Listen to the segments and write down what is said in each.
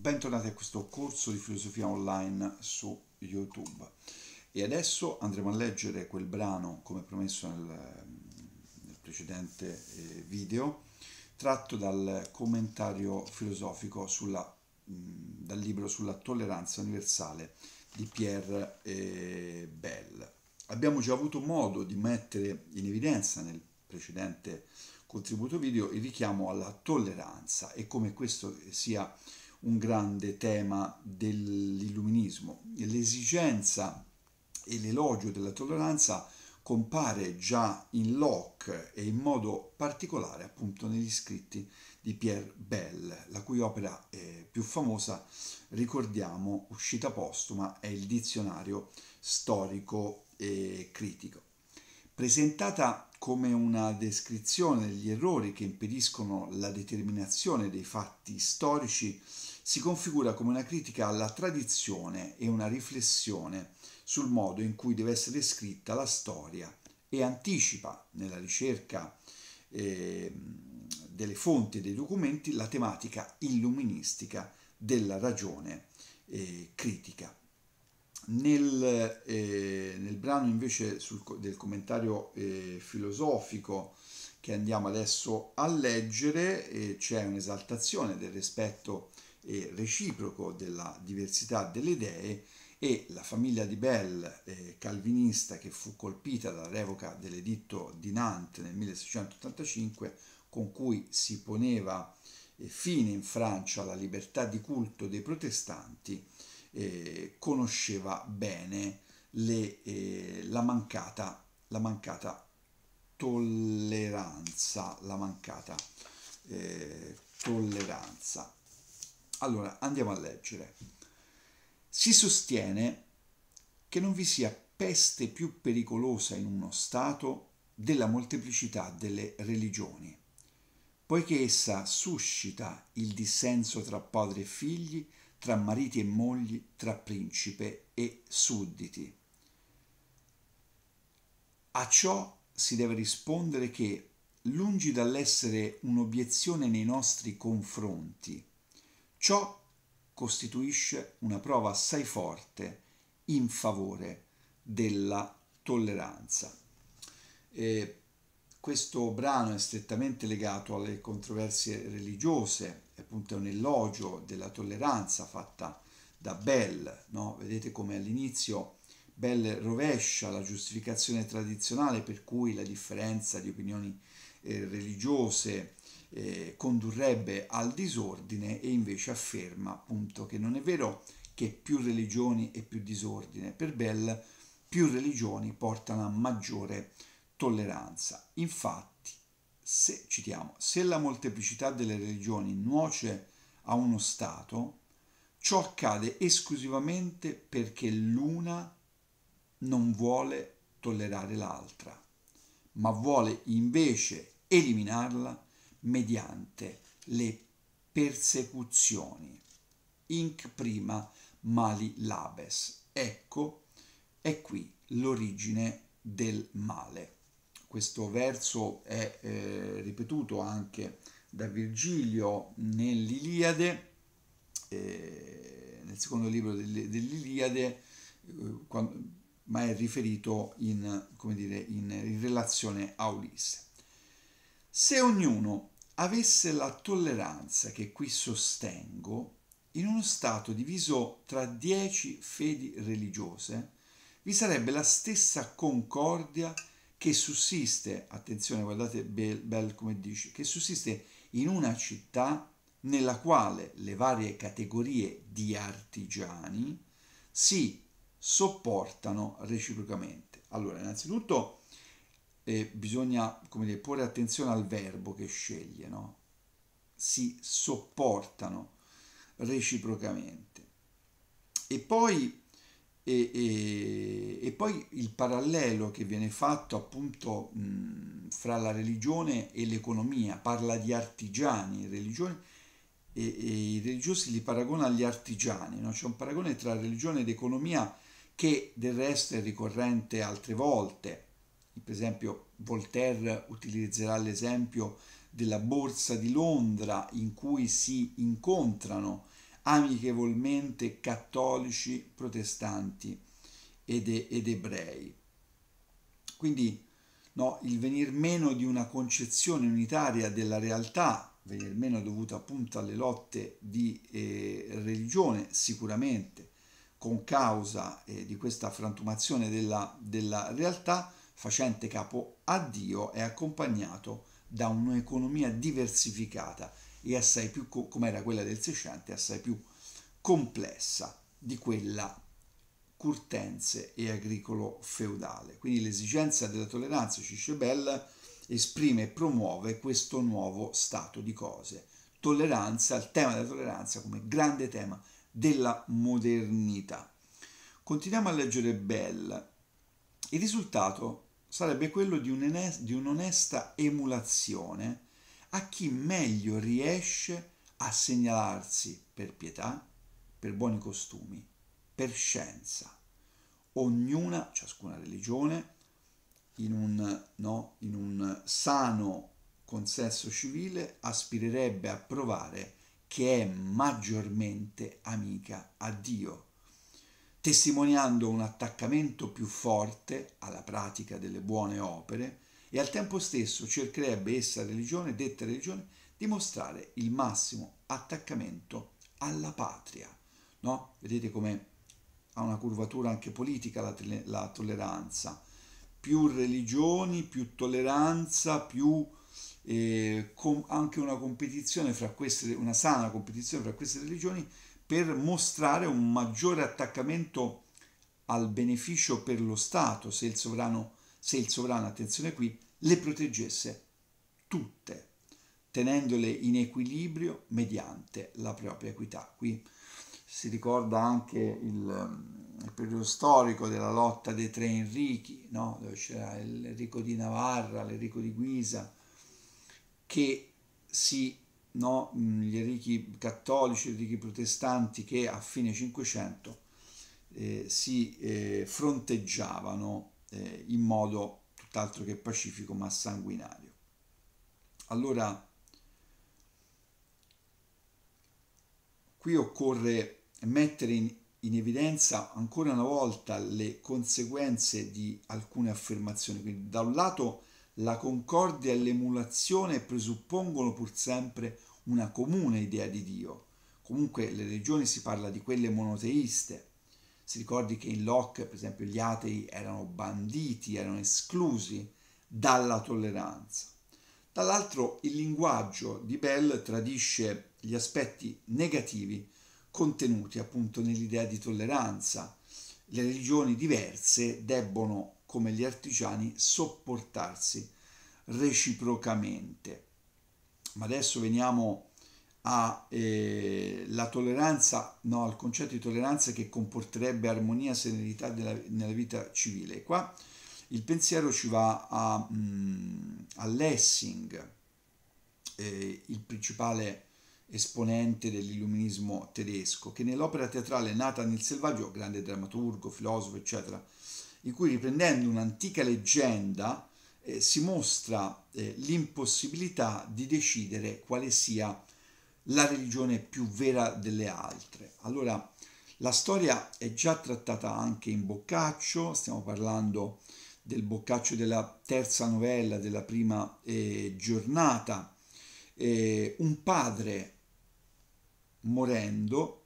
Bentornati a questo corso di filosofia online su YouTube. E adesso andremo a leggere quel brano, come promesso nel, nel precedente eh, video, tratto dal commentario filosofico sulla, dal libro sulla tolleranza universale di Pierre eh, Bell. Abbiamo già avuto modo di mettere in evidenza nel precedente contributo video il richiamo alla tolleranza e come questo sia un grande tema dell'illuminismo. L'esigenza e l'elogio della tolleranza compare già in Locke e in modo particolare appunto negli scritti di Pierre Bell, la cui opera eh, più famosa, ricordiamo, uscita postuma, è il dizionario storico e critico. Presentata come una descrizione degli errori che impediscono la determinazione dei fatti storici, si configura come una critica alla tradizione e una riflessione sul modo in cui deve essere scritta la storia e anticipa nella ricerca eh, delle fonti e dei documenti la tematica illuministica della ragione eh, critica. Nel, eh, nel, brano invece sul, del commentario eh, filosofico che andiamo adesso a leggere eh, c'è un'esaltazione del rispetto e reciproco della diversità delle idee e la famiglia di Bell eh, calvinista che fu colpita dalla revoca dell'editto di Nantes nel 1685 con cui si poneva eh, fine in Francia alla libertà di culto dei protestanti eh, conosceva bene le, eh, la, mancata, la mancata tolleranza, la mancata eh, tolleranza. Allora, andiamo a leggere. Si sostiene che non vi sia peste più pericolosa in uno Stato della molteplicità delle religioni, poiché essa suscita il dissenso tra padri e figli, tra mariti e mogli, tra principe e sudditi. A ciò si deve rispondere che, lungi dall'essere un'obiezione nei nostri confronti, Ciò costituisce una prova assai forte in favore della tolleranza. E questo brano è strettamente legato alle controversie religiose, appunto è un elogio della tolleranza fatta da Bell, no? vedete come all'inizio Bell rovescia la giustificazione tradizionale per cui la differenza di opinioni eh, religiose eh, condurrebbe al disordine e invece afferma appunto che non è vero che più religioni e più disordine. Per Bell più religioni portano a maggiore tolleranza. Infatti, se, citiamo, se la molteplicità delle religioni nuoce a uno Stato, ciò accade esclusivamente perché l'una non vuole tollerare l'altra, ma vuole invece eliminarla mediante le persecuzioni. Inc. prima mali labes. Ecco, è qui l'origine del male. Questo verso è eh, ripetuto anche da Virgilio nell'Iliade, eh, nel secondo libro dell'Iliade, eh, ma è riferito in, dire, in, in relazione a Ulisse. Se ognuno avesse la tolleranza che qui sostengo, in uno Stato diviso tra dieci fedi religiose, vi sarebbe la stessa concordia che sussiste, attenzione guardate Bell, Bell come dice, che sussiste in una città nella quale le varie categorie di artigiani si sopportano reciprocamente. Allora, innanzitutto eh, bisogna dire, porre attenzione al verbo che sceglie, no? si sopportano reciprocamente. E poi, e, e, e poi, il parallelo che viene fatto appunto mh, fra la religione e l'economia, parla di artigiani, religione, e, i religiosi li paragona agli artigiani, no? c'è un paragone tra religione ed economia che del resto è ricorrente altre volte per esempio Voltaire utilizzerà l'esempio della borsa di Londra in cui si incontrano amichevolmente cattolici, protestanti ed, ed ebrei. Quindi no, il venir meno di una concezione unitaria della realtà, venir meno dovuta appunto alle lotte di eh, religione sicuramente, con causa eh, di questa frantumazione della, della realtà, facente capo a Dio, è accompagnato da un'economia diversificata e assai più, come era quella del Seicento, assai più complessa di quella curtense e agricolo-feudale. Quindi l'esigenza della tolleranza, Ciscebel esprime e promuove questo nuovo stato di cose. Tolleranza, il tema della tolleranza come grande tema della modernità. Continuiamo a leggere Bell. Il risultato sarebbe quello di, un'onesta emulazione a chi meglio riesce a segnalarsi per pietà, per buoni costumi, per scienza. Ognuna, ciascuna religione, in un, no, in un sano consesso civile aspirerebbe a provare che è maggiormente amica a Dio testimoniando un attaccamento più forte alla pratica delle buone opere e al tempo stesso cercherebbe essa religione, detta religione, di mostrare il massimo attaccamento alla patria. No? Vedete come ha una curvatura anche politica la, la tolleranza. Più religioni, più tolleranza, più eh, anche una competizione fra queste, una sana competizione fra queste religioni per mostrare un maggiore attaccamento al beneficio per lo Stato se il sovrano, se il sovrano attenzione qui, le proteggesse tutte, tenendole in equilibrio mediante la propria equità. Qui si ricorda anche il, il periodo storico della lotta dei tre Enrichi, no? dove c'era l'Enrico di Navarra, l'Enrico di Guisa, che si no? Mm, gli erichi cattolici, gli erichi protestanti che a fine Cinquecento eh, si eh, fronteggiavano eh, in modo tutt'altro che pacifico ma sanguinario. Allora, qui occorre mettere in, in evidenza ancora una volta le conseguenze di alcune affermazioni, quindi da un lato la concordia e l'emulazione presuppongono pur sempre una comune idea di Dio. Comunque le religioni si parla di quelle monoteiste. Si ricordi che in Locke, per esempio, gli atei erano banditi, erano esclusi dalla tolleranza. Dall'altro il linguaggio di Bell tradisce gli aspetti negativi contenuti appunto nell'idea di tolleranza. Le religioni diverse debbono come gli artigiani, sopportarsi reciprocamente. Ma adesso veniamo alla eh, tolleranza, no, al concetto di tolleranza che comporterebbe armonia e serenità della, nella vita civile. Qua il pensiero ci va a, mm, a Lessing, eh, il principale esponente dell'illuminismo tedesco, che nell'opera teatrale nata nel selvaggio, grande drammaturgo, filosofo, eccetera, in cui riprendendo un'antica leggenda eh, si mostra eh, l'impossibilità di decidere quale sia la religione più vera delle altre. Allora, la storia è già trattata anche in Boccaccio, stiamo parlando del Boccaccio della terza novella della prima eh, giornata. Eh, un padre morendo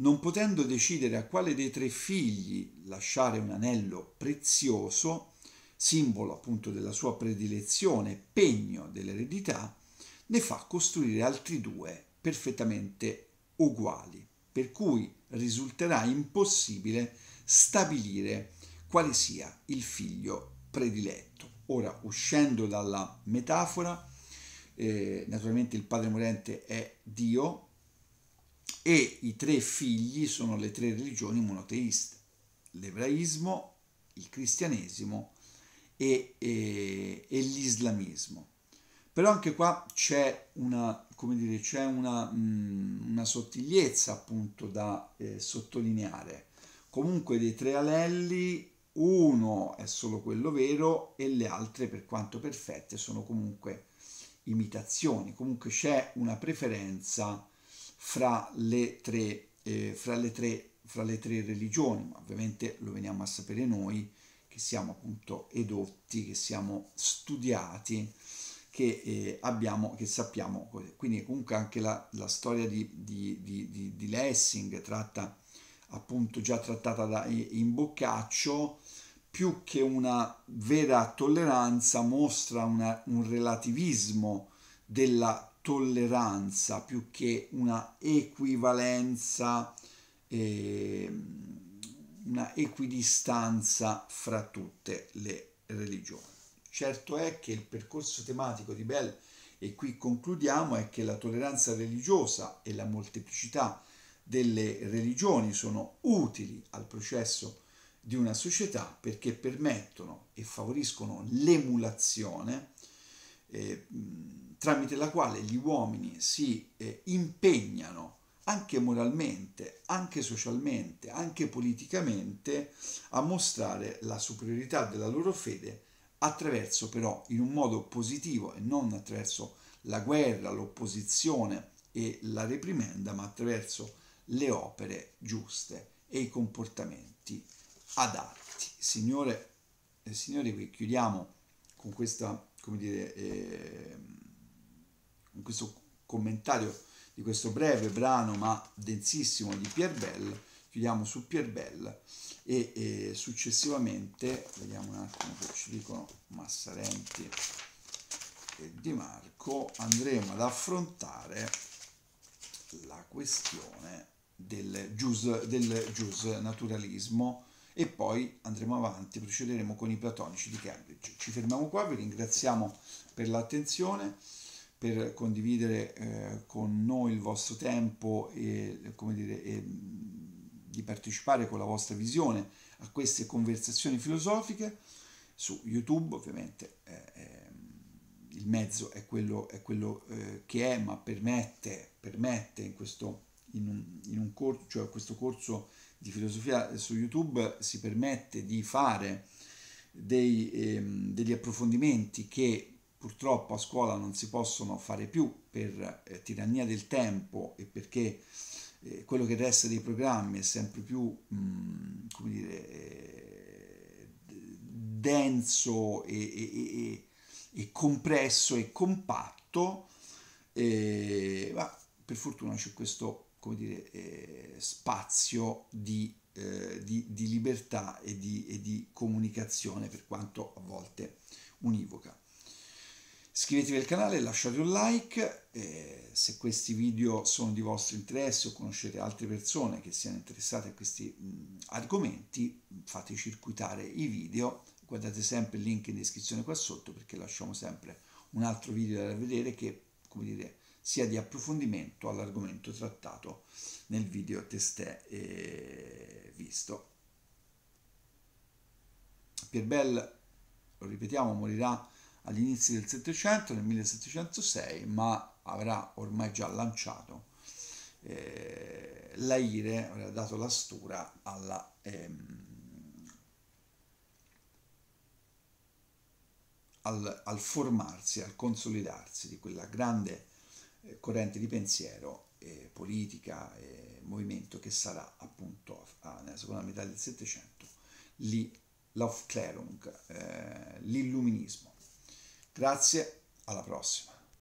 non potendo decidere a quale dei tre figli lasciare un anello prezioso, simbolo appunto della sua predilezione, pegno dell'eredità, ne fa costruire altri due perfettamente uguali, per cui risulterà impossibile stabilire quale sia il figlio prediletto. Ora, uscendo dalla metafora, eh, naturalmente il padre morente è Dio, e i tre figli sono le tre religioni monoteiste, l'ebraismo, il cristianesimo e, e, e l'islamismo. Però anche qua c'è una, dire, una, mh, mm, una sottigliezza appunto da eh, sottolineare. Comunque dei tre alelli uno è solo quello vero e le altre, per quanto perfette, sono comunque imitazioni. Comunque c'è una preferenza fra le tre, eh, fra le tre, fra le tre religioni, ma ovviamente lo veniamo a sapere noi che siamo appunto edotti, che siamo studiati, che, eh, abbiamo, che sappiamo. Quindi comunque anche la, la storia di, di, di, di, Lessing tratta appunto già trattata da, in Boccaccio, più che una vera tolleranza mostra una, un relativismo della tolleranza più che una equivalenza, eh, una equidistanza fra tutte le religioni. Certo è che il percorso tematico di Bell, e qui concludiamo, è che la tolleranza religiosa e la molteplicità delle religioni sono utili al processo di una società perché permettono e favoriscono l'emulazione eh, tramite la quale gli uomini si eh, impegnano anche moralmente, anche socialmente, anche politicamente a mostrare la superiorità della loro fede attraverso però in un modo positivo e non attraverso la guerra, l'opposizione e la reprimenda, ma attraverso le opere giuste e i comportamenti adatti. Signore e signori, qui chiudiamo con questa, come dire, eh, in questo commentario di questo breve brano ma densissimo di Pierre Bell, chiudiamo su Pierre Bell e, e successivamente, vediamo un attimo che ci dicono Massarenti e Di Marco, andremo ad affrontare la questione del gius, del naturalismo e poi andremo avanti, procederemo con i platonici di Cambridge. Ci fermiamo qua, vi ringraziamo per l'attenzione per condividere eh, con noi il vostro tempo e, dire, e, mm, di partecipare con la vostra visione a queste conversazioni filosofiche su YouTube, ovviamente eh, eh, il mezzo è quello, è quello eh, che è, ma permette, permette in, questo, in, un, in un corso, cioè questo corso di filosofia su YouTube si permette di fare dei, ehm, degli approfondimenti che purtroppo a scuola non si possono fare più per eh, tirannia del tempo e perché eh, quello che resta dei programmi è sempre più mh, mm, come dire, eh, denso e, e, e, e, compresso e compatto, ma per fortuna c'è questo come dire, eh, spazio di, eh, di, di libertà di, e di comunicazione per quanto a volte univoca. Iscrivetevi al canale, lasciate un like, eh, se questi video sono di vostro interesse o conoscete altre persone che siano interessate a questi mh, argomenti, fate circuitare i video, guardate sempre il link in descrizione qua sotto perché lasciamo sempre un altro video da vedere che, come dire, sia di approfondimento all'argomento trattato nel video testè eh, visto. Pierbel, lo ripetiamo, morirà all'inizio del Settecento, nel 1706, ma avrà ormai già lanciato eh, l'Aire, avrà dato la stura alla, ehm, al, al, formarsi, al consolidarsi di quella grande eh, corrente di pensiero eh, politica e eh, movimento che sarà appunto a, nella seconda metà del Settecento l'Aufklärung, eh, l'illuminismo. Grazie, alla prossima.